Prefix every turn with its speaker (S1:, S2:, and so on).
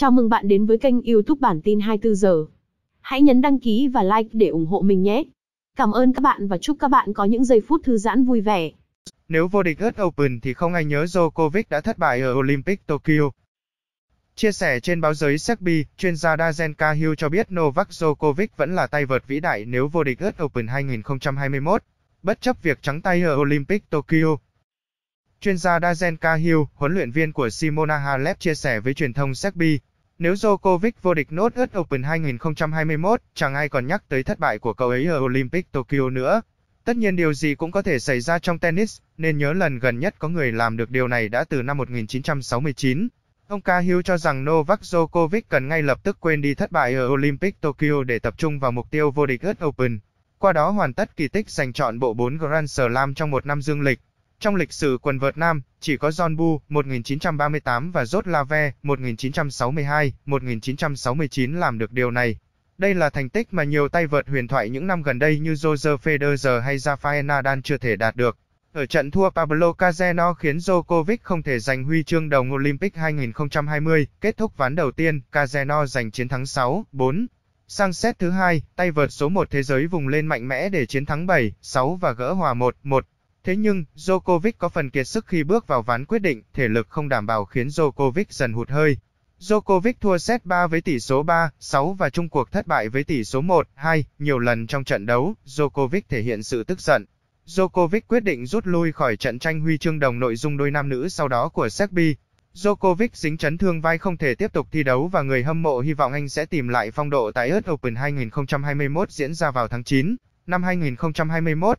S1: Chào mừng bạn đến với kênh YouTube bản tin 24 giờ. Hãy nhấn đăng ký và like để ủng hộ mình nhé. Cảm ơn các bạn và chúc các bạn có những giây phút thư giãn vui vẻ.
S2: Nếu vô địch US Open thì không ai nhớ Djokovic đã thất bại ở Olympic Tokyo. Chia sẻ trên báo giới Serbi, chuyên gia Dazen Cahill cho biết Novak Djokovic vẫn là tay vợt vĩ đại nếu vô địch US Open 2021, bất chấp việc trắng tay ở Olympic Tokyo. Chuyên gia Dazen Cahill, huấn luyện viên của Simona Halep chia sẻ với truyền thông Serbia. Nếu Djokovic vô địch nốt ớt Open 2021, chẳng ai còn nhắc tới thất bại của cậu ấy ở Olympic Tokyo nữa. Tất nhiên điều gì cũng có thể xảy ra trong tennis, nên nhớ lần gần nhất có người làm được điều này đã từ năm 1969. Ông Cahill cho rằng Novak Djokovic cần ngay lập tức quên đi thất bại ở Olympic Tokyo để tập trung vào mục tiêu vô địch US Open, qua đó hoàn tất kỳ tích giành chọn bộ 4 Grand Slam trong một năm dương lịch. Trong lịch sử quần vợt nam, chỉ có John Bu 1938 và Rod Lave 1962, 1969 làm được điều này. Đây là thành tích mà nhiều tay vợt huyền thoại những năm gần đây như Roger Federer hay Rafael Nadal chưa thể đạt được. Ở trận thua Pablo Caseno khiến Djokovic không thể giành huy chương đồng Olympic 2020, kết thúc ván đầu tiên, Caseno giành chiến thắng 6-4. Sang set thứ hai, tay vợt số 1 thế giới vùng lên mạnh mẽ để chiến thắng 7-6 và gỡ hòa 1-1. Thế nhưng, Djokovic có phần kiệt sức khi bước vào ván quyết định, thể lực không đảm bảo khiến Djokovic dần hụt hơi. Djokovic thua set 3 với tỷ số 3-6 và chung cuộc thất bại với tỷ số 1-2. Nhiều lần trong trận đấu, Djokovic thể hiện sự tức giận. Djokovic quyết định rút lui khỏi trận tranh huy chương đồng nội dung đôi nam nữ sau đó của Serbi. Djokovic dính chấn thương vai không thể tiếp tục thi đấu và người hâm mộ hy vọng anh sẽ tìm lại phong độ tại US Open 2021 diễn ra vào tháng 9 năm 2021.